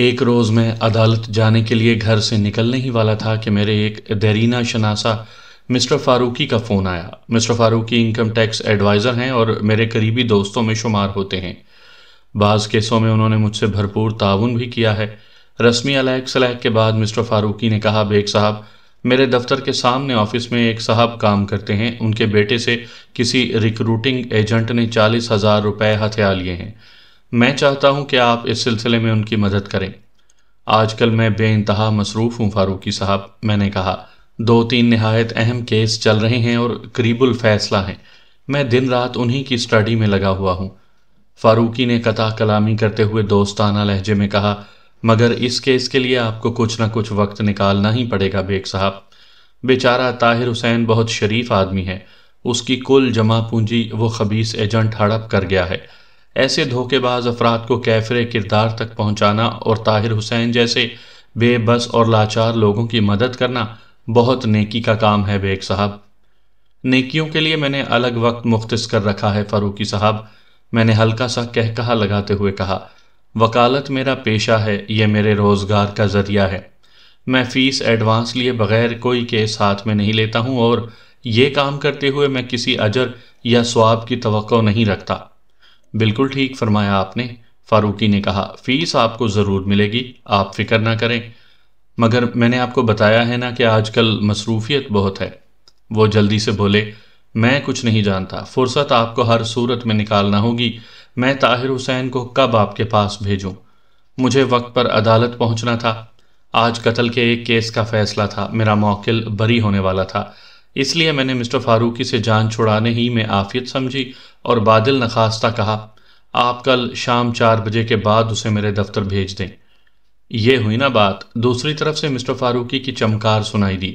एक रोज़ मैं अदालत जाने के लिए घर से निकलने ही वाला था कि मेरे एक देरीना शनासा मिस्टर फ़ारूकी का फ़ोन आया mister Farooqui income tax adviser हैं और मेरे करीबी दोस्तों में शुमार होते हैं बाज़ केसों में उन्होंने मुझसे भरपूर ताउन भी किया है रस्मी अलैक सलैक के बाद मिस्टर फ़ारूकी ने कहा बेग साहब मेरे दफ्तर के सामने ऑफिस में एक साहब काम करते हैं उनके बेटे से किसी रिक्रूटिंग एजेंट ने चालीस हज़ार रुपये हथियार लिए हैं मैं चाहता हूं कि आप इस सिलसिले में उनकी मदद करें आजकल मैं बेानतहा मसरूफ़ हूं फारूकी साहब मैंने कहा दो तीन नहायत अहम केस चल रहे हैं और करीबुल फैसला हैं मैं दिन रात उन्हीं की स्टडी में लगा हुआ हूँ फारूकी ने कथा कलामी करते हुए दोस्ताना लहजे में कहा मगर इस केस के लिए आपको कुछ ना कुछ वक्त निकालना ही पड़ेगा बेग साहब बेचारा ताहिर हुसैन बहुत शरीफ आदमी है उसकी कुल जमा पूंजी वो खबीस एजेंट हड़प कर गया है ऐसे धोखेबाज अफराद को कैफरे किरदार तक पहुंचाना और ताहिर हुसैन जैसे बेबस और लाचार लोगों की मदद करना बहुत नेकी का काम है बेग साहब नेकियों के लिए मैंने अलग वक्त मुख्त कर रखा है फ़ारूकी साहब मैंने हल्का सा कह कहा लगाते हुए कहा वकालत मेरा पेशा है यह मेरे रोज़गार का ज़रिया है मैं फ़ीस एडवांस लिए बग़ैर कोई के साथ में नहीं लेता हूँ और ये काम करते हुए मैं किसी अजर या स्वाब की तो नहीं रखता बिल्कुल ठीक फरमाया आपने फारूकी ने कहा फीस आपको ज़रूर मिलेगी आप फिक्र ना करें मगर मैंने आपको बताया है ना कि आजकल मसरूफियत बहुत है वो जल्दी से बोले मैं कुछ नहीं जानता फुर्सत आपको हर सूरत में निकालना होगी मैं ताहिर हुसैन को कब आपके पास भेजूं मुझे वक्त पर अदालत पहुंचना था आज कत्ल के एक केस का फैसला था मेरा मौकिल बरी होने वाला था इसलिए मैंने मिस्टर फारूकी से जान छुड़ाने ही में आफियत समझी और बादल नखास्ता कहा आप कल शाम चार बजे के बाद उसे मेरे दफ्तर भेज दें यह हुई ना बात दूसरी तरफ से मिस्टर फारूकी की चमकार सुनाई दी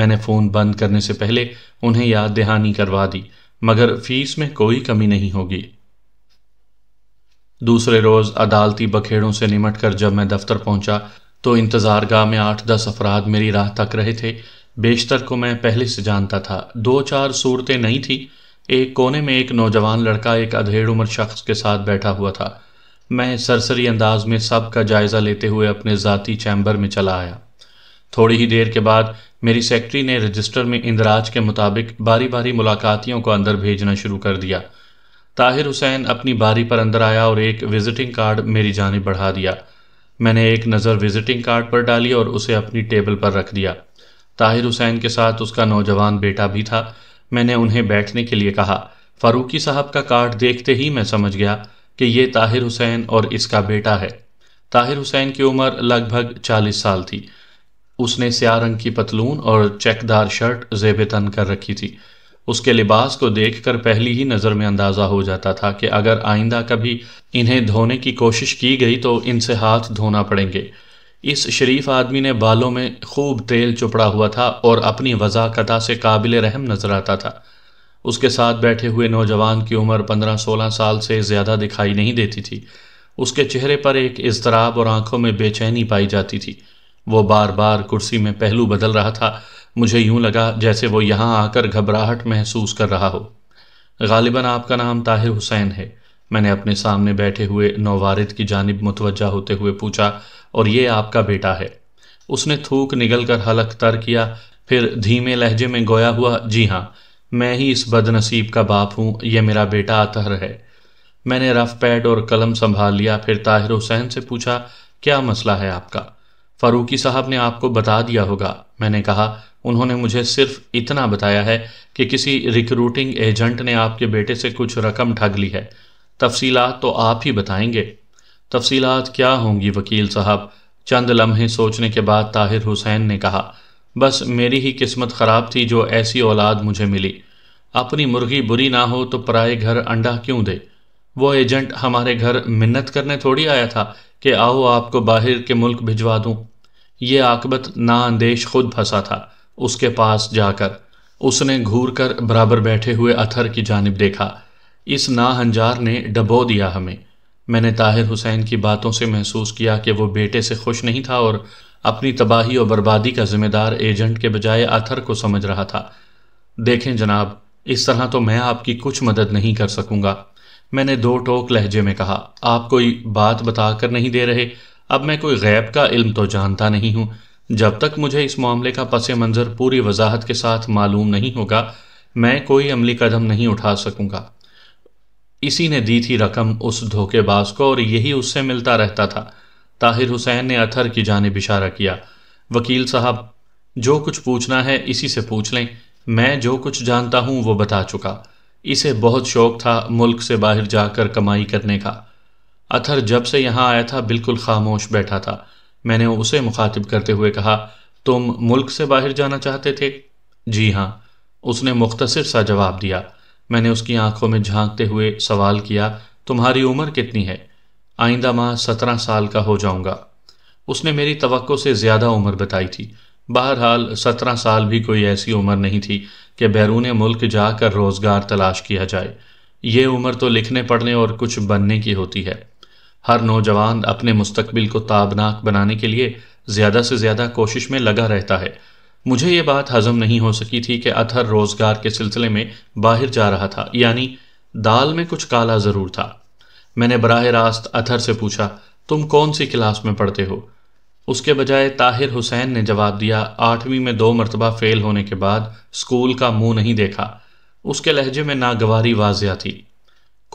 मैंने फ़ोन बंद करने से पहले उन्हें याद दहानी करवा दी मगर फीस में कोई कमी नहीं होगी दूसरे रोज़ अदालती बखेड़ों से निमट कर जब मैं दफ्तर पहुंचा तो इंतज़ारगाह में आठ दस अफराद मेरी राह तक रहे थे बेशतर को मैं पहले से जानता था दो चार सूरतें नहीं थी एक कोने में एक नौजवान लड़का एक अधेड़ उम्र शख्स के साथ बैठा हुआ था मैं सरसरी अंदाज में सब का जायज़ा लेते हुए अपने ज़ाती चैम्बर में चला आया थोड़ी ही देर के बाद मेरी सेक्रेटरी ने रजिस्टर में इंदराज के मुताबिक बारी बारी मुलाकातियों को अंदर भेजना शुरू कर दिया ताहिर हुसैन अपनी बारी पर अंदर आया और एक विज़िटिंग कार्ड मेरी जानब बढ़ा दिया मैंने एक नज़र विज़िटिंग कार्ड पर डाली और उसे अपनी टेबल पर रख दिया ताहिर हुसैन के साथ उसका नौजवान बेटा भी था मैंने उन्हें बैठने के लिए कहा फारूकी साहब का कार्ड देखते ही मैं समझ गया कि ये ताहिर हुसैन और इसका बेटा है ताहिर हुसैन की उम्र लगभग चालीस साल थी उसने स्या रंग की पतलून और चेकदार शर्ट जेब तन कर रखी थी उसके लिबास को देखकर पहली ही नज़र में अंदाज़ा हो जाता था कि अगर आइंदा कभी इन्हें धोने की कोशिश की गई तो इनसे हाथ धोना पड़ेंगे इस शरीफ आदमी ने बालों में खूब तेल चुपड़ा हुआ था और अपनी वजाकता से काबिल रहम नजर आता था उसके साथ बैठे हुए नौजवान की उम्र पंद्रह सोलह साल से ज़्यादा दिखाई नहीं देती थी उसके चेहरे पर एक इजतराब और आंखों में बेचैनी पाई जाती थी वो बार बार कुर्सी में पहलू बदल रहा था मुझे यूं लगा जैसे वो यहाँ आकर घबराहट महसूस कर रहा हो गालिबा आपका नाम ताहिर हुसैन है मैंने अपने सामने बैठे हुए नौवारिद की जानब मुतवजा होते हुए पूछा और ये आपका बेटा है उसने थूक निगल कर हलक तर किया फिर धीमे लहजे में गोया हुआ जी हाँ मैं ही इस बदनसीब का बाप हूँ यह मेरा बेटा अतहर है मैंने रफ पैड और कलम संभाल लिया फिर ताहिर हुसैन से पूछा क्या मसला है आपका फारूकी साहब ने आपको बता दिया होगा मैंने कहा उन्होंने मुझे सिर्फ इतना बताया है कि किसी रिक्रूटिंग एजेंट ने आपके बेटे से कुछ रकम ठग ली है तफसीलात तो आप ही बताएंगे तफसीलात क्या होंगी वकील साहब चंद लम्हे सोचने के बाद ताहिर हुसैन ने कहा बस मेरी ही किस्मत ख़राब थी जो ऐसी औलाद मुझे मिली अपनी मुर्गी बुरी ना हो तो पराए घर अंडा क्यों दे वो एजेंट हमारे घर मिन्नत करने थोड़ी आया था कि आओ आपको बाहर के मुल्क भिजवा दूँ ये आकबत नाअंदेश खुद फंसा था उसके पास जाकर उसने घूर कर बराबर बैठे हुए अथर की जानब देखा इस ना हंजार ने डबो दिया हमें मैंने ताहिर हुसैन की बातों से महसूस किया कि वो बेटे से खुश नहीं था और अपनी तबाही और बर्बादी का जिम्मेदार एजेंट के बजाय अथर को समझ रहा था देखें जनाब इस तरह तो मैं आपकी कुछ मदद नहीं कर सकूंगा मैंने दो टोक लहजे में कहा आप कोई बात बताकर नहीं दे रहे अब मैं कोई गैब का इल्म तो जानता नहीं हूँ जब तक मुझे इस मामले का पस मंज़र पूरी वजाहत के साथ मालूम नहीं होगा मैं कोई अमली कदम नहीं उठा सकूंगा इसी ने दी थी रकम उस धोखेबाज को और यही उससे मिलता रहता था ताहिर हुसैन ने अथर की जानब इशारा किया वकील साहब जो कुछ पूछना है इसी से पूछ लें मैं जो कुछ जानता हूँ वो बता चुका इसे बहुत शौक था मुल्क से बाहर जाकर कमाई करने का अथर जब से यहाँ आया था बिल्कुल खामोश बैठा था मैंने उसे मुखातिब करते हुए कहा तुम मुल्क से बाहर जाना चाहते थे जी हाँ उसने मुख्तसर सा जवाब दिया मैंने उसकी आंखों में झांकते हुए सवाल किया तुम्हारी उम्र कितनी है आइंदा माह सत्रह साल का हो जाऊंगा उसने मेरी तो से ज़्यादा उम्र बताई थी बहरहाल सत्रह साल भी कोई ऐसी उम्र नहीं थी कि बैरून मुल्क जाकर रोज़गार तलाश किया जाए ये उम्र तो लिखने पढ़ने और कुछ बनने की होती है हर नौजवान अपने मुस्तबिल को ताबनाक बनाने के लिए ज़्यादा से ज़्यादा कोशिश में लगा रहता है मुझे ये बात हजम नहीं हो सकी थी कि अथर रोजगार के सिलसिले में बाहर जा रहा था यानी दाल में कुछ काला ज़रूर था मैंने बराह रास्त अथर से पूछा तुम कौन सी क्लास में पढ़ते हो उसके बजाय ताहिर हुसैन ने जवाब दिया आठवीं में दो मरतबा फेल होने के बाद स्कूल का मुंह नहीं देखा उसके लहजे में नागवारी वाजिया थी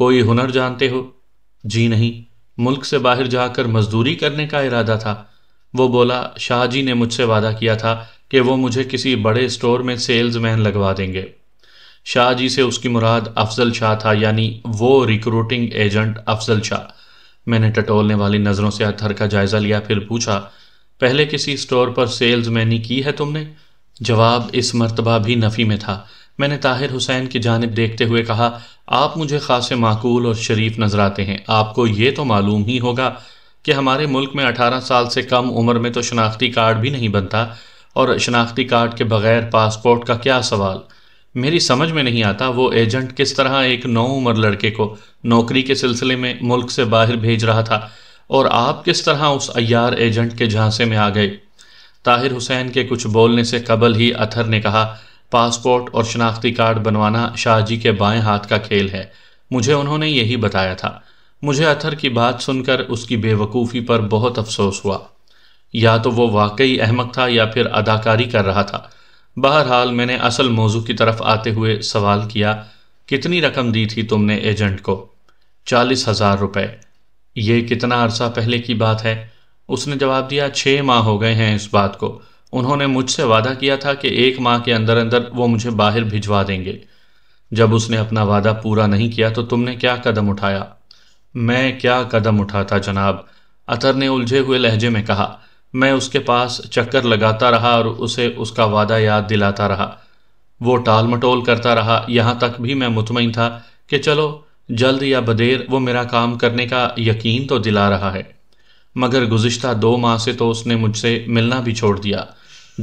कोई हुनर जानते हो जी नहीं मुल्क से बाहर जाकर मजदूरी करने का इरादा था वो बोला शाहजी ने मुझसे वादा किया था कि वो मुझे किसी बड़े स्टोर में सेल्स मैन लगवा देंगे शाह जी से उसकी मुराद अफजल शाह था यानी वो रिक्रूटिंग एजेंट अफजल शाह मैंने टटोलने वाली नज़रों से अथर का जायज़ा लिया फिर पूछा पहले किसी स्टोर पर सेल्समैनी की है तुमने जवाब इस मरतबा भी नफ़ी में था मैंने ताहिर हुसैन की जानब देखते हुए कहा आप मुझे ख़ास माकूल और शरीफ नजर आते हैं आपको ये तो मालूम ही होगा कि हमारे मुल्क में अठारह साल से कम उम्र में तो शनाख्ती कार्ड भी नहीं बनता और शनाख्ती कार्ड के बगैर पासपोर्ट का क्या सवाल मेरी समझ में नहीं आता वो एजेंट किस तरह एक नौ उम्र लड़के को नौकरी के सिलसिले में मुल्क से बाहर भेज रहा था और आप किस तरह उस अयार एजेंट के झांसे में आ गए ताहिर हुसैन के कुछ बोलने से कबल ही अथर ने कहा पासपोर्ट और शनाख्ती कार्ड बनवाना शाहजी के बाएं हाथ का खेल है मुझे उन्होंने यही बताया था मुझे अथर की बात सुनकर उसकी बेवकूफ़ी पर बहुत अफसोस हुआ या तो वो वाकई अहमक था या फिर अदाकारी कर रहा था बहरहाल मैंने असल मौजू की तरफ आते हुए सवाल किया कितनी रकम दी थी तुमने एजेंट को चालीस हज़ार रुपये ये कितना अरसा पहले की बात है उसने जवाब दिया छः माह हो गए हैं इस बात को उन्होंने मुझसे वादा किया था कि एक माह के अंदर अंदर वो मुझे बाहर भिजवा देंगे जब उसने अपना वादा पूरा नहीं किया तो तुमने क्या कदम उठाया मैं क्या कदम उठाता जनाब अतर ने उलझे हुए लहजे में कहा मैं उसके पास चक्कर लगाता रहा और उसे उसका वादा याद दिलाता रहा वो टाल मटोल करता रहा यहाँ तक भी मैं मुतमिन था कि चलो जल्द या बदेर वो मेरा काम करने का यकीन तो दिला रहा है मगर गुज्त दो माह से तो उसने मुझसे मिलना भी छोड़ दिया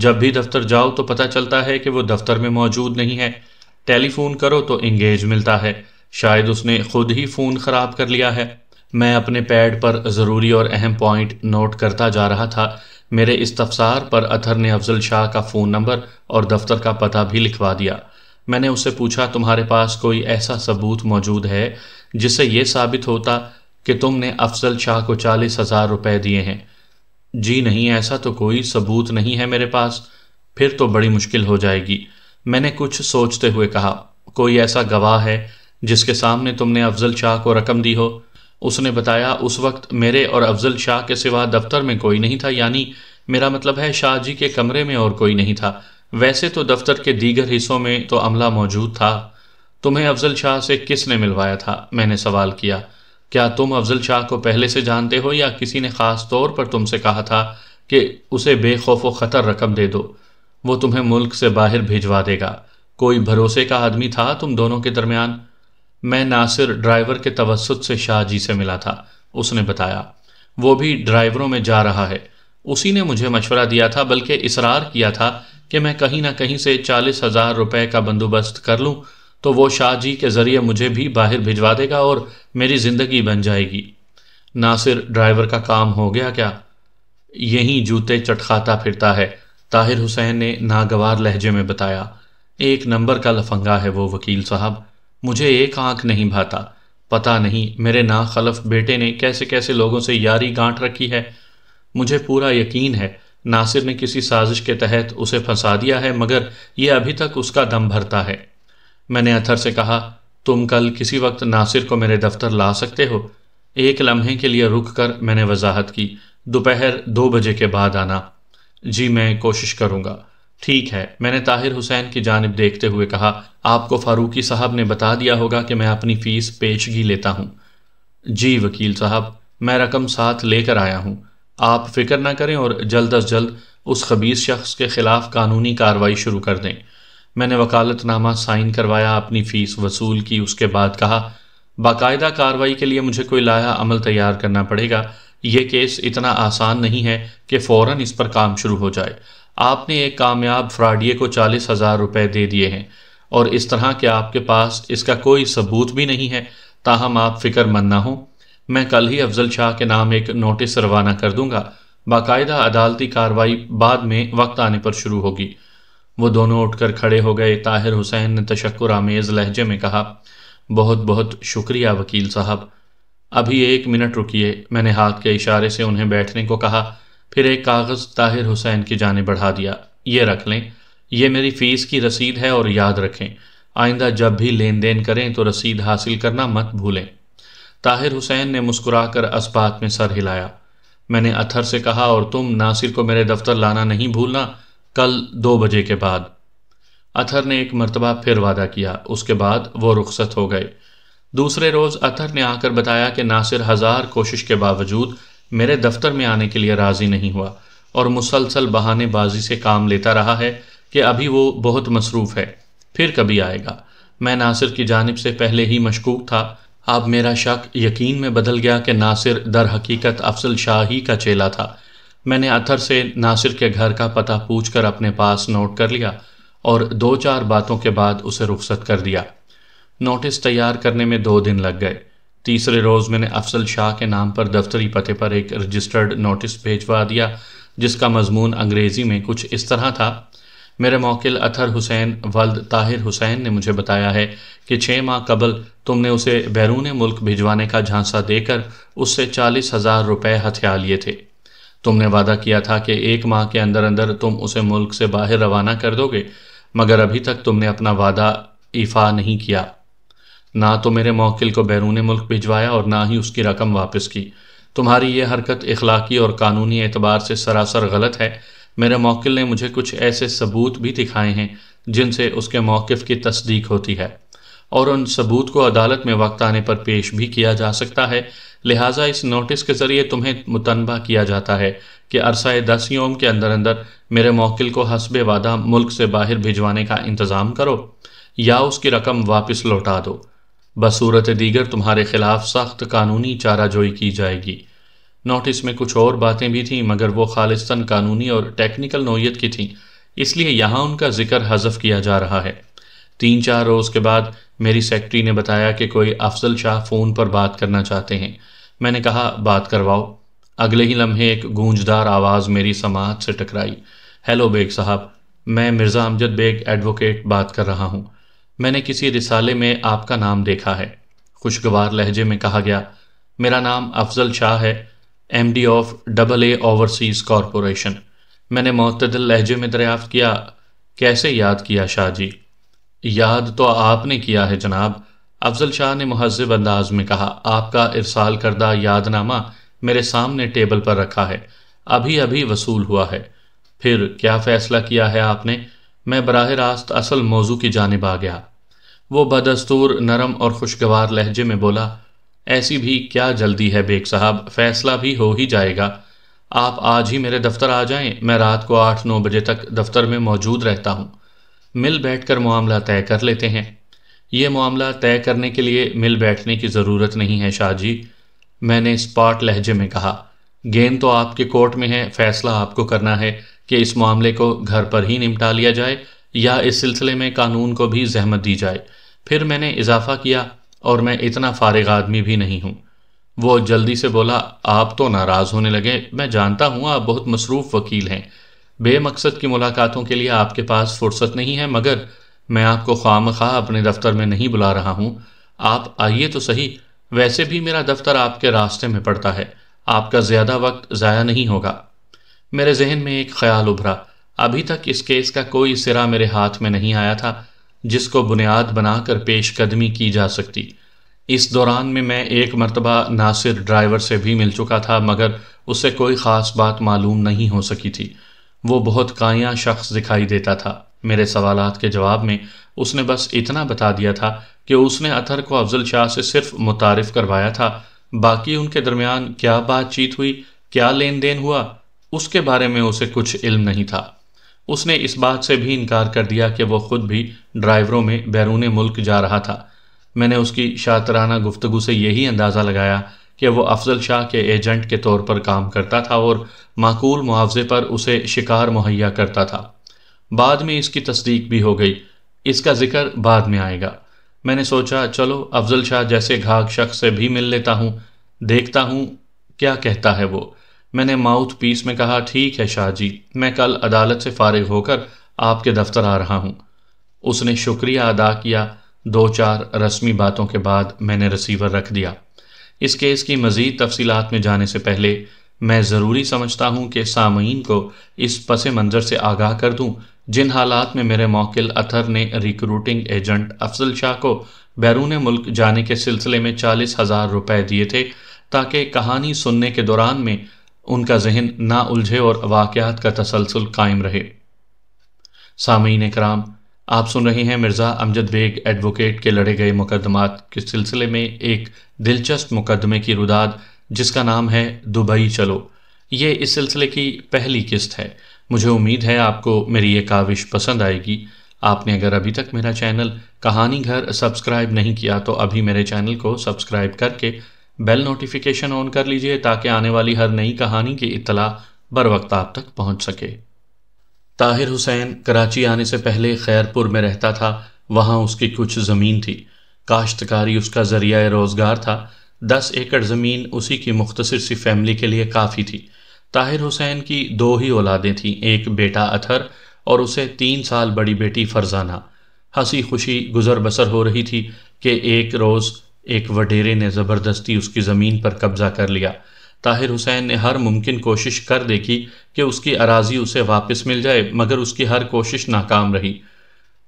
जब भी दफ्तर जाओ तो पता चलता है कि वो दफ्तर में मौजूद नहीं है टेलीफोन करो तो इंगेज मिलता है शायद उसने खुद ही फ़ोन ख़राब कर लिया है मैं अपने पैड पर ज़रूरी और अहम पॉइंट नोट करता जा रहा था मेरे इस तफसार पर अथर ने अफजल शाह का फ़ोन नंबर और दफ्तर का पता भी लिखवा दिया मैंने उससे पूछा तुम्हारे पास कोई ऐसा सबूत मौजूद है जिससे यह साबित होता कि तुमने अफजल शाह को चालीस हज़ार रुपये दिए हैं जी नहीं ऐसा तो कोई सबूत नहीं है मेरे पास फिर तो बड़ी मुश्किल हो जाएगी मैंने कुछ सोचते हुए कहा कोई ऐसा गवाह है जिसके सामने तुमने अफजल शाह को रकम दी हो उसने बताया उस वक्त मेरे और अफजल शाह के सिवा दफ्तर में कोई नहीं था यानी मेरा मतलब है शाह जी के कमरे में और कोई नहीं था वैसे तो दफ्तर के दीगर हिस्सों में तो अमला मौजूद था तुम्हें अफजल शाह से किसने मिलवाया था मैंने सवाल किया क्या तुम अफजल शाह को पहले से जानते हो या किसी ने ख़ास तौर पर तुमसे कहा था कि उसे बेखौफ व ख़तर रकम दे दो वो तुम्हें मुल्क से बाहर भिजवा देगा कोई भरोसे का आदमी था तुम दोनों के दरमियान मैं नासिर ड्राइवर के तवसत से शाहजी से मिला था उसने बताया वो भी ड्राइवरों में जा रहा है उसी ने मुझे मशवरा दिया था बल्कि इसरार किया था कि मैं कहीं ना कहीं से चालीस हज़ार रुपये का बंदोबस्त कर लूँ तो वो शाहजी के ज़रिए मुझे भी बाहर भिजवा देगा और मेरी ज़िंदगी बन जाएगी नासिर ड्राइवर का काम हो गया क्या यहीं जूते चटखाता फिरता है ताहिर हुसैन ने नागवार लहजे में बताया एक नंबर का लफंगा है वो वकील साहब मुझे एक आंख नहीं भाता पता नहीं मेरे नाखलफ बेटे ने कैसे कैसे लोगों से यारी गांठ रखी है मुझे पूरा यकीन है नासिर ने किसी साजिश के तहत उसे फंसा दिया है मगर यह अभी तक उसका दम भरता है मैंने अथर से कहा तुम कल किसी वक्त नासिर को मेरे दफ्तर ला सकते हो एक लम्हे के लिए रुक कर मैंने वजाहत की दोपहर दो बजे के बाद आना जी मैं कोशिश करूँगा ठीक है मैंने ताहिर हुसैन की जानब देखते हुए कहा आपको फारूकी साहब ने बता दिया होगा कि मैं अपनी फ़ीस पेशगी लेता हूँ जी वकील साहब मैं रकम साथ लेकर आया हूँ आप फिक्र ना करें और जल्द अज जल्द उस खबीस शख्स के ख़िलाफ़ कानूनी कार्रवाई शुरू कर दें मैंने वकालतनामा साइन करवाया अपनी फ़ीस वसूल की उसके बाद कहा बाकायदा कार्रवाई के लिए मुझे कोई लाया अमल तैयार करना पड़ेगा ये केस इतना आसान नहीं है कि फ़ौर इस पर काम शुरू हो जाए आपने एक कामयाब फ्राडिये को चालीस हज़ार रुपये दे दिए हैं और इस तरह के आपके पास इसका कोई सबूत भी नहीं है ताहम आप फिक्रमंद ना हों मैं कल ही अफजल शाह के नाम एक नोटिस रवाना कर दूंगा बाकायदा अदालती कार्रवाई बाद में वक्त आने पर शुरू होगी वो दोनों उठकर खड़े हो गए ताहिर हुसैन ने तशक्र आमेज़ लहजे में कहा बहुत बहुत शुक्रिया वकील साहब अभी एक मिनट रुकिए मैंने हाथ के इशारे से उन्हें बैठने को कहा फिर एक कागज़ ताहिर हुसैन की जाने बढ़ा दिया ये रख लें यह मेरी फ़ीस की रसीद है और याद रखें आइंदा जब भी लेन देन करें तो रसीद हासिल करना मत भूलें ताहिर हुसैन ने मुस्कुराकर अस्बात में सर हिलाया मैंने अथर से कहा और तुम नासिर को मेरे दफ्तर लाना नहीं भूलना कल दो बजे के बाद अथर ने एक मरतबा फिर वादा किया उसके बाद वो रुखसत हो गए दूसरे रोज़ अथर ने आकर बताया कि नासिर हज़ार कोशिश के बावजूद मेरे दफ्तर में आने के लिए राज़ी नहीं हुआ और मुसलसल बहानेबाजी से काम लेता रहा है कि अभी वो बहुत मसरूफ़ है फिर कभी आएगा मैं नासिर की जानब से पहले ही मशकूक था अब मेरा शक यकीन में बदल गया कि नासिर दर हकीकत अफसल शाह ही का चेला था मैंने अथर से नासिर के घर का पता पूछ कर अपने पास नोट कर लिया और दो चार बातों के बाद उसे रुख्सत कर दिया नोटिस तैयार करने में दो दिन लग गए तीसरे रोज़ मैंने अफसल शाह के नाम पर दफ्तरी पते पर एक रजिस्टर्ड नोटिस भेजवा दिया जिसका मजमून अंग्रेज़ी में कुछ इस तरह था मेरे मौकिल अथर हुसैन वल्द ताहिर हुसैन ने मुझे बताया है कि छः माह कबल तुमने उसे बैरून मुल्क भिजवाने का झांसा देकर उससे चालीस हज़ार रुपये हथियार लिए थे तुमने वादा किया था कि एक माह के अंदर अंदर तुम उसे मुल्क से बाहर रवाना कर दोगे मगर अभी तक तुमने अपना वादा इफ़ा नहीं किया ना तो मेरे मौकिल को बैरून मुल्क भिजवाया और ना ही उसकी रकम वापस की तुम्हारी यह हरकत इखलाकी और कानूनी एतबार से सरासर गलत है मेरे मौकिल ने मुझे कुछ ऐसे सबूत भी दिखाए हैं जिनसे उसके मौक़ की तस्दीक होती है और उन सबूत को अदालत में वक्त आने पर पेश भी किया जा सकता है लिहाजा इस नोटिस के ज़रिए तुम्हें मुतनबा किया जाता है कि अरसा दस योम के अंदर अंदर मेरे मौकिल को हसब वादा मुल्क से बाहर भिजवाने का इंतज़ाम करो या उसकी रकम वापस लौटा दो बसूरत दीगर तुम्हारे खिलाफ सख्त कानूनी चाराजोई की जाएगी नोटिस में कुछ और बातें भी थीं मगर वो खालिस्तन कानूनी और टेक्निकल नोयत की थीं इसलिए यहाँ उनका जिक्र हजफ किया जा रहा है तीन चार रोज़ के बाद मेरी सेक्रेटरी ने बताया कि कोई अफजल शाह फ़ोन पर बात करना चाहते हैं मैंने कहा बात करवाओ अगले ही लम्हे एक गूंजदार आवाज़ मेरी समाज से टकराई हेलो बेग साहब मैं मिर्ज़ा अमजद बेग एडवोकेट बात कर रहा हूँ मैंने किसी रिसाले में आपका नाम देखा है खुशगवार लहजे में कहा गया मेरा नाम अफजल शाह है M D of double A overseas corporation मैंने मतदल लहजे में दरियाफ़्त किया कैसे याद किया शाह जी याद तो आपने किया है जनाब अफजल शाह ने महजब अंदाज में कहा आपका इरसाल करदा यादनामा मेरे सामने टेबल पर रखा है अभी अभी वसूल हुआ है फिर क्या फ़ैसला किया है आपने मैं बराह रास्त असल मौजू की जानब आ गया वो बदस्तूर नरम और खुशगवार लहजे में बोला ऐसी भी क्या जल्दी है बेग साहब फैसला भी हो ही जाएगा आप आज ही मेरे दफ्तर आ जाएं मैं रात को आठ नौ बजे तक दफ्तर में मौजूद रहता हूँ मिल बैठ कर मामला तय कर लेते हैं यह मामला तय करने के लिए मिल बैठने की ज़रूरत नहीं है शाहजी मैंने स्पॉट लहजे में कहा गेंद तो आपके कोर्ट में है फैसला आपको करना है कि इस मामले को घर पर ही निपटा लिया जाए या इस सिलसिले में कानून को भी जहमत दी जाए फिर मैंने इजाफा किया और मैं इतना फारिग आदमी भी नहीं हूँ वो जल्दी से बोला आप तो नाराज़ होने लगे मैं जानता हूँ आप बहुत मसरूफ़ वकील हैं बेमकसद की मुलाकातों के लिए आपके पास फुर्सत नहीं है मगर मैं आपको ख्वा खा अपने दफ्तर में नहीं बुला रहा हूँ आप आइए तो सही वैसे भी मेरा दफ्तर आपके रास्ते में पड़ता है आपका ज़्यादा वक्त ज़ाया नहीं होगा मेरे जहन में एक ख्याल उभरा अभी तक इस केस का कोई सिरा मेरे हाथ में नहीं आया था जिसको बुनियाद बनाकर पेशकदमी की जा सकती इस दौरान में मैं एक मरतबा नासिर ड्राइवर से भी मिल चुका था मगर उससे कोई ख़ास बात मालूम नहीं हो सकी थी वो बहुत काया शख्स दिखाई देता था मेरे सवाल के जवाब में उसने बस इतना बता दिया था कि उसने अतर को अफजल शाह से सिर्फ मुतारफ़ करवाया था बाकी उनके दरमियान क्या बातचीत हुई क्या लेन देन हुआ उसके बारे में उसे कुछ इल्म नहीं था उसने इस बात से भी इनकार कर दिया कि वह खुद भी ड्राइवरों में बैरून मुल्क जा रहा था मैंने उसकी शातराना गुफ्तगु से यही अंदाज़ा लगाया कि वह अफजल शाह के एजेंट के तौर पर काम करता था और माकूल मुआवजे पर उसे शिकार मुहैया करता था बाद में इसकी तस्दीक भी हो गई इसका जिक्र बाद में आएगा मैंने सोचा चलो अफजल शाह जैसे घाघ शख्स से भी मिल लेता हूँ देखता हूँ क्या कहता है वो मैंने माउथ पीस में कहा ठीक है शाहजी मैं कल अदालत से फारिग होकर आपके दफ्तर आ रहा हूँ उसने शुक्रिया अदा किया दो चार रस्मी बातों के बाद मैंने रिसीवर रख दिया इस केस की मज़ीद तफसी में जाने से पहले मैं ज़रूरी समझता हूँ कि सामीन को इस पस मंज़र से आगाह कर दूँ जिन हालात में मेरे मौकिल अथर ने रिक्रूटिंग एजेंट अफजल शाह को बैरून मुल्क जाने के सिलसिले में चालीस हज़ार रुपये दिए थे ताकि कहानी सुनने के दौरान में उनका जहन ना उलझे और वाक़ात का तसलसल कायम रहे सामीन कराम आप सुन रहे हैं मिर्ज़ा अमजद बेग एडवोकेट के लड़े गए मुकदमात के सिलसिले में एक दिलचस्प मुकदमे की रुदाद जिसका नाम है दुबई चलो ये इस सिलसिले की पहली किस्त है मुझे उम्मीद है आपको मेरी ये काविश पसंद आएगी आपने अगर अभी तक मेरा चैनल कहानी घर सब्सक्राइब नहीं किया तो अभी मेरे चैनल को सब्सक्राइब करके बेल नोटिफिकेशन ऑन कर लीजिए ताकि आने वाली हर नई कहानी की इतला बर वक्त आप तक पहुंच सके ताहिर हुसैन कराची आने से पहले खैरपुर में रहता था वहाँ उसकी कुछ ज़मीन थी काश्तकारी उसका ज़रिया रोज़गार था दस एकड़ ज़मीन उसी की मुख्तर सी फैमिली के लिए काफ़ी थी ताहिर हुसैन की दो ही औलादें थीं एक बेटा अथर और उसे तीन साल बड़ी बेटी फरजाना हंसी खुशी गुजर बसर हो रही थी कि एक रोज़ एक वडेरे ने ज़बरदस्ती उसकी ज़मीन पर कब्ज़ा कर लिया ताहिर हुसैन ने हर मुमकिन कोशिश कर देखी कि उसकी अराजी उसे वापस मिल जाए मगर उसकी हर कोशिश नाकाम रही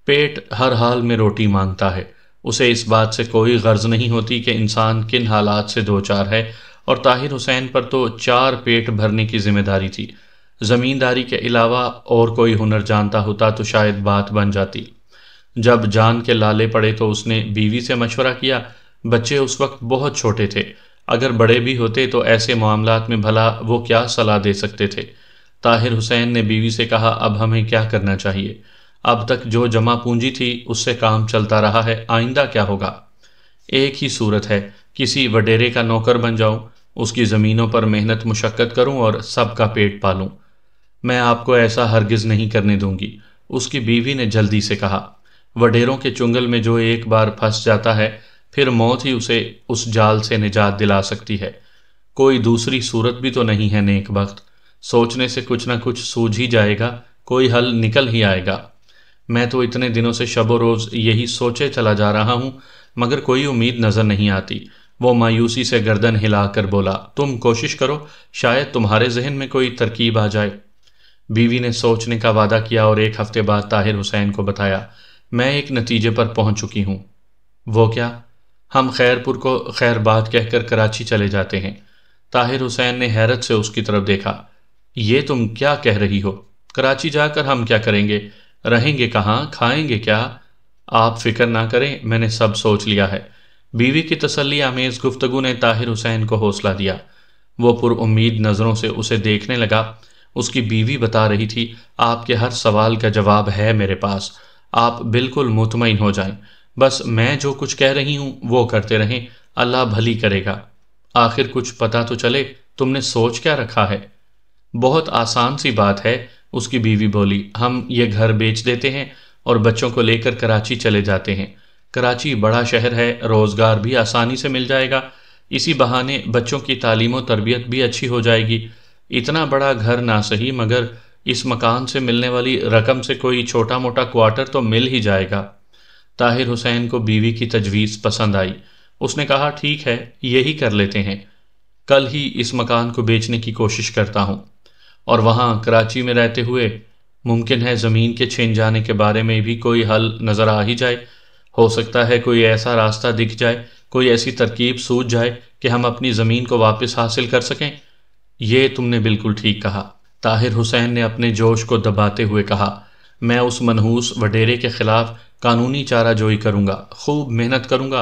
पेट हर हाल में रोटी मांगता है उसे इस बात से कोई गर्ज नहीं होती कि इंसान किन हालात से दो चार है और ताहिर हुसैन पर तो चार पेट भरने की जिम्मेदारी थी ज़मींदारी के अलावा और कोई हुनर जानता होता तो शायद बात बन जाती जब जान के लाले पड़े तो उसने बीवी से मशवरा किया बच्चे उस वक्त बहुत छोटे थे अगर बड़े भी होते तो ऐसे मामला में भला वो क्या सलाह दे सकते थे ताहिर हुसैन ने बीवी से कहा अब हमें क्या करना चाहिए अब तक जो जमा पूंजी थी उससे काम चलता रहा है आइंदा क्या होगा एक ही सूरत है किसी वडेरे का नौकर बन जाऊं उसकी ज़मीनों पर मेहनत मुशक्क़त करूं और सबका पेट पालूं मैं आपको ऐसा हरगिज़ नहीं करने दूंगी उसकी बीवी ने जल्दी से कहा वडेरों के चुंगल में जो एक बार फंस जाता है फिर मौत ही उसे उस जाल से निजात दिला सकती है कोई दूसरी सूरत भी तो नहीं है नेक वक्त सोचने से कुछ ना कुछ सूझ ही जाएगा कोई हल निकल ही आएगा मैं तो इतने दिनों से शबो रोज़ यही सोचे चला जा रहा हूँ मगर कोई उम्मीद नज़र नहीं आती वो मायूसी से गर्दन हिलाकर बोला तुम कोशिश करो शायद तुम्हारे जहन में कोई तरकीब आ जाए बीवी ने सोचने का वादा किया और एक हफ्ते बाद ताहिर हुसैन को बताया मैं एक नतीजे पर पहुंच चुकी हूं वो क्या हम खैरपुर को खैरबाद कहकर कराची चले जाते हैं ताहिर हुसैन ने हैरत से उसकी तरफ देखा ये तुम क्या कह रही हो कराची जाकर हम क्या करेंगे रहेंगे कहाँ खाएंगे क्या आप फिक्र ना करें मैंने सब सोच लिया है बीवी की तसली आमेज़ गुफ्तगु ने ताहिर हुसैन को हौसला दिया वो पुरुद नज़रों से उसे देखने लगा उसकी बीवी बता रही थी आपके हर सवाल का जवाब है मेरे पास आप बिल्कुल मुतमिन हो जाएं बस मैं जो कुछ कह रही हूँ वो करते रहें अल्लाह भली करेगा आखिर कुछ पता तो चले तुमने सोच क्या रखा है बहुत आसान सी बात है उसकी बीवी बोली हम ये घर बेच देते हैं और बच्चों को लेकर कराची चले जाते हैं कराची बड़ा शहर है रोज़गार भी आसानी से मिल जाएगा इसी बहाने बच्चों की तालीम और तरबियत भी अच्छी हो जाएगी इतना बड़ा घर ना सही मगर इस मकान से मिलने वाली रकम से कोई छोटा मोटा क्वार्टर तो मिल ही जाएगा ताहिर हुसैन को बीवी की तजवीज़ पसंद आई उसने कहा ठीक है यही कर लेते हैं कल ही इस मकान को बेचने की कोशिश करता हूँ और वहाँ कराची में रहते हुए मुमकिन है ज़मीन के छिन जाने के बारे में भी कोई हल नज़र आ ही जाए हो सकता है कोई ऐसा रास्ता दिख जाए कोई ऐसी तरकीब सूझ जाए कि हम अपनी ज़मीन को वापस हासिल कर सकें यह तुमने बिल्कुल ठीक कहा ताहिर हुसैन ने अपने जोश को दबाते हुए कहा मैं उस मनहूस वडेरे के ख़िलाफ़ कानूनी चारा जोई करूँगा खूब मेहनत करूँगा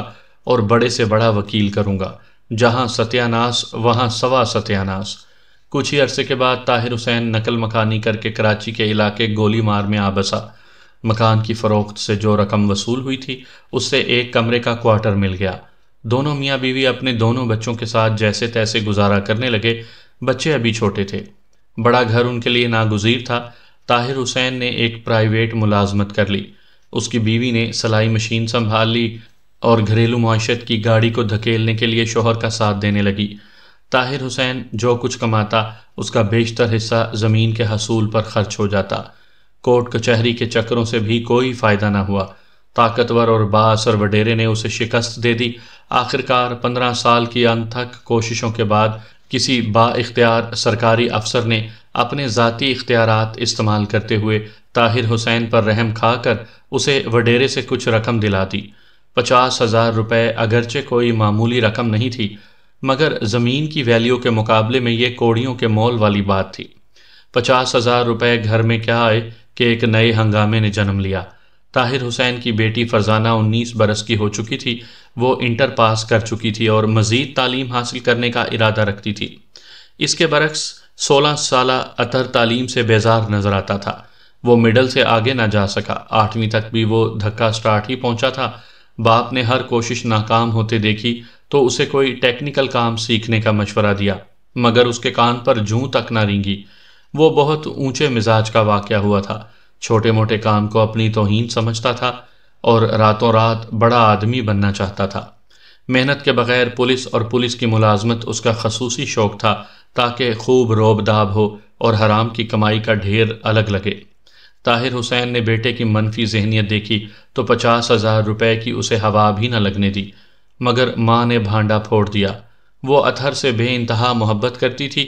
और बड़े से बड़ा वकील करूँगा जहाँ सत्यानाश वहाँ सवा सत्यानाश कुछ ही अरसे के बाद ताहिर हुसैन नकल मकानी करके कराची के इलाके गोली मार में आ बसा मकान की फ़रोख्त से जो रकम वसूल हुई थी उससे एक कमरे का क्वार्टर मिल गया दोनों मियाँ बीवी अपने दोनों बच्चों के साथ जैसे तैसे गुजारा करने लगे बच्चे अभी छोटे थे बड़ा घर उनके लिए नागुजीर था ताहिर हुसैन ने एक प्राइवेट मुलाजमत कर ली उसकी बीवी ने सलाई मशीन संभाल ली और घरेलू मीशत की गाड़ी को धकेलने के लिए शोहर का साथ देने लगी ताहिर हुसैन जो कुछ कमाता उसका बेशतर हिस्सा ज़मीन के हसूल पर खर्च हो जाता कोर्ट कचहरी के चक्करों से भी कोई फ़ायदा ना हुआ ताकतवर और बास और वडेरे ने उसे शिकस्त दे दी आखिरकार पंद्रह साल की अनथक कोशिशों के बाद किसी बाख्तियार सरकारी अफसर ने अपने ज़ाती इख्तियार इस्तेमाल करते हुए ताहिर हुसैन पर रहम खाकर उसे वडेरे से कुछ रकम दिला दी पचास हजार रुपये अगरचे कोई मामूली रकम नहीं थी मगर ज़मीन की वैल्यू के मुकाबले में ये कोड़ियों के मोल वाली बात थी पचास हजार रुपये घर में क्या आए कि एक नए हंगामे ने जन्म लिया ताहिर हुसैन की बेटी फरजाना उन्नीस बरस की हो चुकी थी वो इंटर पास कर चुकी थी और मज़ीद तालीम हासिल करने का इरादा रखती थी इसके बरक्स सोलह साल अतर तालीम से बेजार नज़र आता था वो मिडल से आगे ना जा सका आठवीं तक भी वो धक्का स्टार्ट ही पहुंचा था बाप ने हर कोशिश नाकाम होते देखी तो उसे कोई टेक्निकल काम सीखने का मशवरा दिया मगर उसके कान पर जूं तक ना रिंगी वो बहुत ऊंचे मिजाज का वाक़ हुआ था छोटे मोटे काम को अपनी तोहन समझता था और रातों रात बड़ा आदमी बनना चाहता था मेहनत के बगैर पुलिस और पुलिस की मुलाजमत उसका खसूसी शौक था ताकि खूब रोबदाब हो और हराम की कमाई का ढेर अलग लगे ताहिर हुसैन ने बेटे की मनफी जहनीत देखी तो पचास हज़ार रुपये की उसे हवा भी न लगने दी मगर माँ ने भांडा फोड़ दिया वो अथर से बे इंतहा मोहब्बत करती थी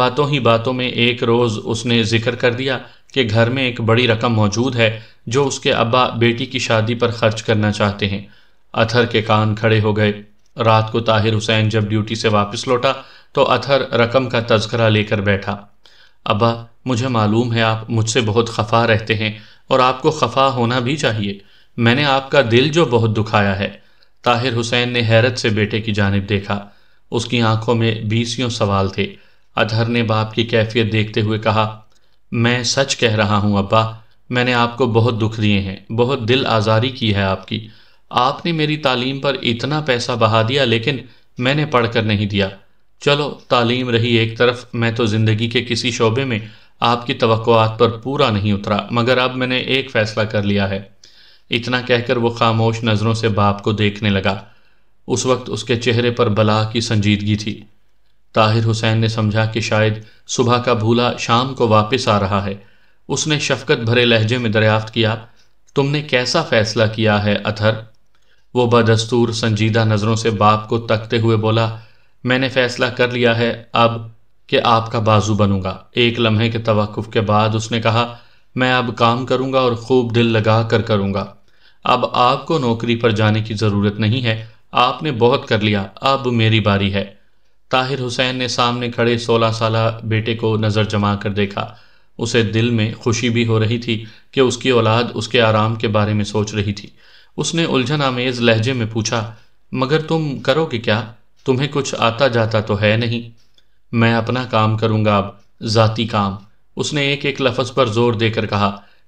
बातों ही बातों में एक रोज़ उसने जिक्र कर दिया कि घर में एक बड़ी रकम मौजूद है जो उसके अब्बा बेटी की शादी पर खर्च करना चाहते हैं अतहर के कान खड़े हो गए रात को ताहिर हुसैन जब ड्यूटी से वापस लौटा तो अथर रकम का तस्करा लेकर बैठा अब्बा मुझे मालूम है आप मुझसे बहुत खफा रहते हैं और आपको खफा होना भी चाहिए मैंने आपका दिल जो बहुत दुखाया है ताहिर हुसैन ने हैरत से बेटे की जानब देखा उसकी आंखों में बीसियों सवाल थे अधर ने बाप की कैफियत देखते हुए कहा मैं सच कह रहा हूँ अब्बा मैंने आपको बहुत दुख दिए हैं बहुत दिल आज़ारी की है आपकी आपने मेरी तालीम पर इतना पैसा बहा दिया लेकिन मैंने पढ़ कर नहीं दिया चलो तालीम रही एक तरफ मैं तो ज़िंदगी के किसी शोबे में आपकी तवक़ात पर पूरा नहीं उतरा मगर अब मैंने एक फ़ैसला कर लिया है इतना कहकर वो खामोश नज़रों से बाप को देखने लगा उस वक्त उसके चेहरे पर बला की संजीदगी थी ताहिर हुसैन ने समझा कि शायद सुबह का भूला शाम को वापस आ रहा है उसने शफकत भरे लहजे में दरियाफ्त किया तुमने कैसा फ़ैसला किया है अथर वो बदस्तूर संजीदा नज़रों से बाप को तकते हुए बोला मैंने फैसला कर लिया है अब कि आपका बाजू बनूंगा एक लम्हे के तवक़ुफ़ के बाद उसने कहा मैं अब काम करूंगा और खूब दिल लगा कर करूंगा अब आपको नौकरी पर जाने की ज़रूरत नहीं है आपने बहुत कर लिया अब मेरी बारी है ताहिर हुसैन ने सामने खड़े सोलह साल बेटे को नज़र जमा कर देखा उसे दिल में खुशी भी हो रही थी कि उसकी औलाद उसके आराम के बारे में सोच रही थी उसने उलझन आमेज़ लहजे में पूछा मगर तुम करोगे क्या तुम्हें कुछ आता जाता तो है नहीं मैं अपना काम करूँगा अब ज़ाती काम उसने एक एक लफ्ज़ पर जोर देकर कहा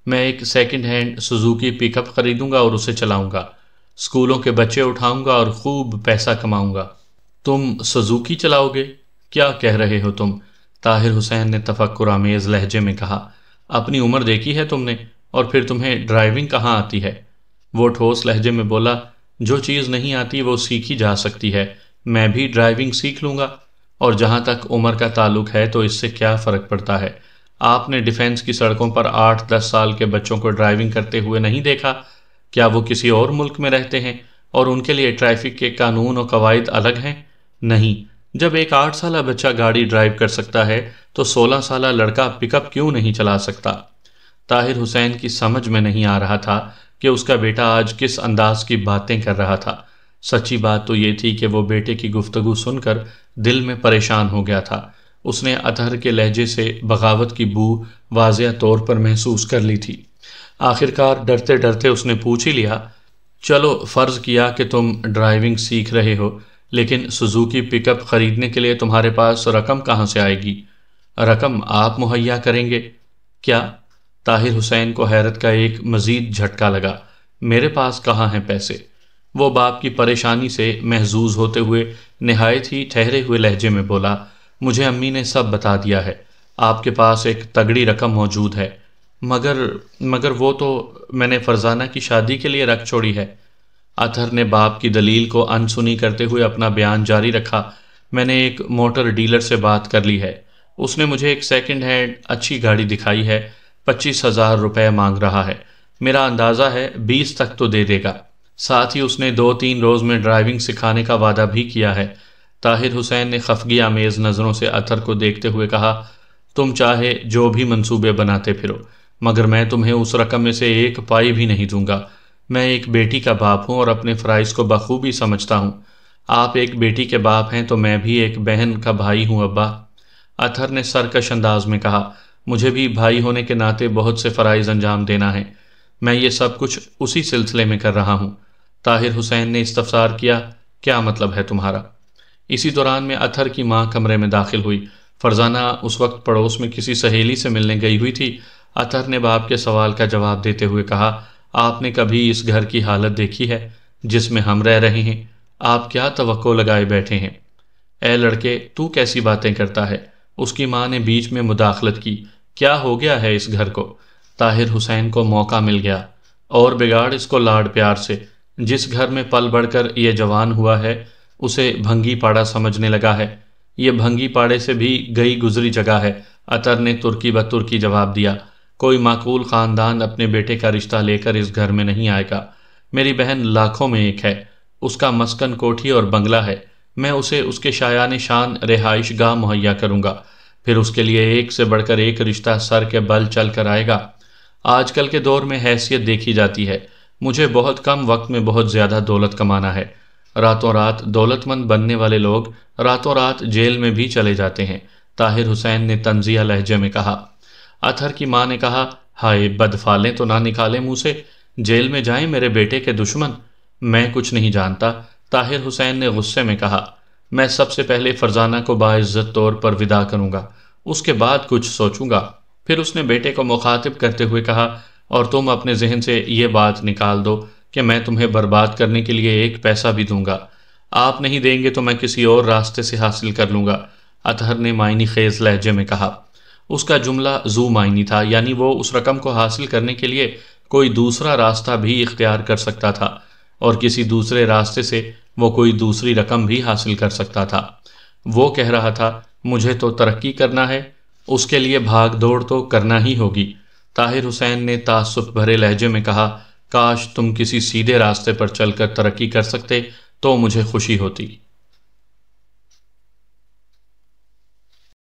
मैं एक सेकंड हैंड सुजुकी पिकअप खरीदूंगा और उसे चलाऊंगा स्कूलों के बच्चे उठाऊंगा और खूब पैसा कमाऊंगा तुम सुजुकी चलाओगे क्या कह रहे हो तुम ताहिर हुसैन ने तफक्र आमेज लहजे में कहा अपनी उम्र देखी है तुमने और फिर तुम्हें ड्राइविंग कहाँ आती है वो ठोस लहजे में बोला जो चीज़ नहीं आती वो सीखी जा सकती है मैं भी ड्राइविंग सीख लूँगा और जहाँ तक उम्र का ताल्लुक है तो इससे क्या फ़र्क पड़ता है आपने डिफेंस की सड़कों पर आठ दस साल के बच्चों को ड्राइविंग करते हुए नहीं देखा क्या वो किसी और मुल्क में रहते हैं और उनके लिए ट्रैफिक के कानून और कवायद अलग हैं नहीं जब एक आठ साल बच्चा गाड़ी ड्राइव कर सकता है तो सोलह साल लड़का पिकअप क्यों नहीं चला सकता ताहिर हुसैन की समझ में नहीं आ रहा था कि उसका बेटा आज किस अंदाज की बातें कर रहा था सच्ची बात तो ये थी कि वो बेटे की गुफ्तगु सुनकर दिल में परेशान हो गया था उसने अतहर के लहजे से बगावत की बू वाज तौर पर महसूस कर ली थी आखिरकार डरते डरते उसने पूछ ही लिया चलो फ़र्ज़ किया कि तुम ड्राइविंग सीख रहे हो लेकिन सुजुकी पिकअप ख़रीदने के लिए तुम्हारे पास रकम कहाँ से आएगी रकम आप मुहैया करेंगे क्या ताहिर हुसैन को हैरत का एक मज़ीद झटका लगा मेरे पास कहाँ हैं पैसे वो बाप की परेशानी से महजूज होते हुए नहायत ही ठहरे हुए लहजे में बोला मुझे अम्मी ने सब बता दिया है आपके पास एक तगड़ी रकम मौजूद है मगर मगर वो तो मैंने फरजाना की शादी के लिए रख छोड़ी है अथर ने बाप की दलील को अनसुनी करते हुए अपना बयान जारी रखा मैंने एक मोटर डीलर से बात कर ली है उसने मुझे एक सेकंड हैंड अच्छी गाड़ी दिखाई है पच्चीस हज़ार रुपये मांग रहा है मेरा अंदाज़ा है बीस तक तो दे देगा साथ ही उसने दो तीन रोज़ में ड्राइविंग सिखाने का वादा भी किया है ताहिर हुसैन ने खफगी आमेज़ नज़रों से अतर को देखते हुए कहा तुम चाहे जो भी मंसूबे बनाते फिरो मगर मैं तुम्हें उस रकम में से एक पाई भी नहीं दूंगा मैं एक बेटी का बाप हूँ और अपने फ़राइज़ को बखूबी समझता हूँ आप एक बेटी के बाप हैं तो मैं भी एक बहन का भाई हूँ अब्बा अथर ने सरकश अंदाज में कहा मुझे भी भाई होने के नाते बहुत से फ़राइज़ अंजाम देना है मैं ये सब कुछ उसी सिलसिले में कर रहा हूँ ताहिर हुसैन ने इस्तफसार किया क्या मतलब है तुम्हारा इसी दौरान में अथर की माँ कमरे में दाखिल हुई फरजाना उस वक्त पड़ोस में किसी सहेली से मिलने गई हुई थी अतर ने बाप के सवाल का जवाब देते हुए कहा आपने कभी इस घर की हालत देखी है जिसमें हम रह रहे हैं आप क्या तो लगाए बैठे हैं ए लड़के तू कैसी बातें करता है उसकी माँ ने बीच में मुदाखलत की क्या हो गया है इस घर को ताहिर हुसैन को मौका मिल गया और बिगाड़ इसको लाड प्यार से जिस घर में पल बढ़कर ये जवान हुआ है उसे भंगी पाड़ा समझने लगा है ये भंगी पाड़े से भी गई गुजरी जगह है अतर ने तुर्की ब जवाब दिया कोई माकूल ख़ानदान अपने बेटे का रिश्ता लेकर इस घर में नहीं आएगा मेरी बहन लाखों में एक है उसका मस्कन कोठी और बंगला है मैं उसे उसके शायान शान रिहाइश गाह मुहैया करूंगा फिर उसके लिए एक से बढ़कर एक रिश्ता सर के बल चल कर आएगा आजकल के दौर में हैसियत देखी जाती है मुझे बहुत कम वक्त में बहुत ज़्यादा दौलत कमाना है रातों रात दौलतमंद बनने वाले लोग रातों रात जेल में भी चले जाते हैं ताहिर हुसैन ने तंजिया लहजे में कहा अतहर की माँ ने कहा हाय बदफालें तो ना निकालें मुँह से जेल में जाएं मेरे बेटे के दुश्मन मैं कुछ नहीं जानता ताहिर हुसैन ने गुस्से में कहा मैं सबसे पहले फरजाना को बाइज्जत तौर पर विदा करूंगा उसके बाद कुछ सोचूंगा फिर उसने बेटे को मुखातिब करते हुए कहा और तुम अपने जहन से ये बात निकाल दो कि मैं तुम्हें बर्बाद करने के लिए एक पैसा भी दूंगा आप नहीं देंगे तो मैं किसी और रास्ते से हासिल कर लूँगा अतहर ने मायनी खेज लहजे में कहा उसका जुमला जू मायनी था यानी वो उस रकम को हासिल करने के लिए कोई दूसरा रास्ता भी इख्तियार कर सकता था और किसी दूसरे रास्ते से वो कोई दूसरी रकम भी हासिल कर सकता था वो कह रहा था मुझे तो तरक्की करना है उसके लिए भाग दौड़ तो करना ही होगी ताहिर हुसैन ने तासुफ भरे लहजे में कहा काश तुम किसी सीधे रास्ते पर चलकर तरक्की कर सकते तो मुझे खुशी होती